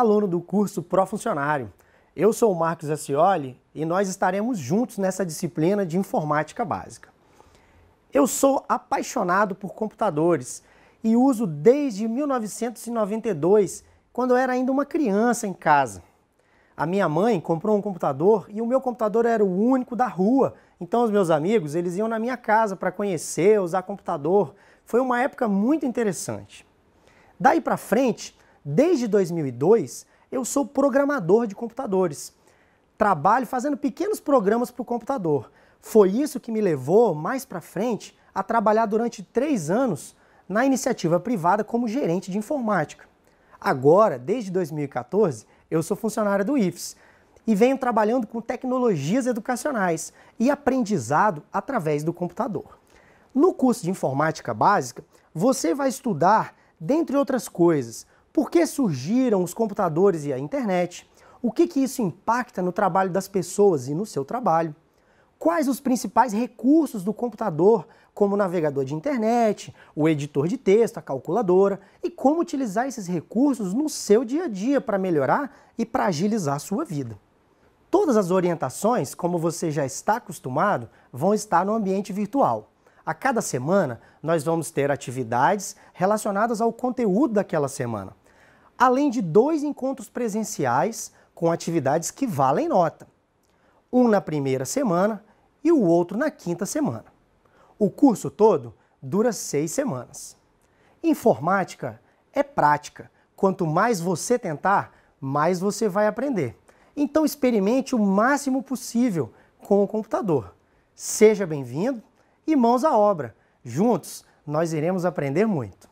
aluno do curso Pro funcionário Eu sou o Marcos Acioli e nós estaremos juntos nessa disciplina de informática básica. Eu sou apaixonado por computadores e uso desde 1992, quando eu era ainda uma criança em casa. A minha mãe comprou um computador e o meu computador era o único da rua, então os meus amigos eles iam na minha casa para conhecer, usar computador. Foi uma época muito interessante. Daí para frente, Desde 2002, eu sou programador de computadores. Trabalho fazendo pequenos programas para o computador. Foi isso que me levou, mais para frente, a trabalhar durante três anos na iniciativa privada como gerente de informática. Agora, desde 2014, eu sou funcionário do IFES e venho trabalhando com tecnologias educacionais e aprendizado através do computador. No curso de informática básica, você vai estudar, dentre outras coisas, por que surgiram os computadores e a internet? O que, que isso impacta no trabalho das pessoas e no seu trabalho? Quais os principais recursos do computador, como o navegador de internet, o editor de texto, a calculadora, e como utilizar esses recursos no seu dia a dia para melhorar e para agilizar a sua vida? Todas as orientações, como você já está acostumado, vão estar no ambiente virtual. A cada semana, nós vamos ter atividades relacionadas ao conteúdo daquela semana além de dois encontros presenciais com atividades que valem nota. Um na primeira semana e o outro na quinta semana. O curso todo dura seis semanas. Informática é prática. Quanto mais você tentar, mais você vai aprender. Então experimente o máximo possível com o computador. Seja bem-vindo e mãos à obra. Juntos nós iremos aprender muito.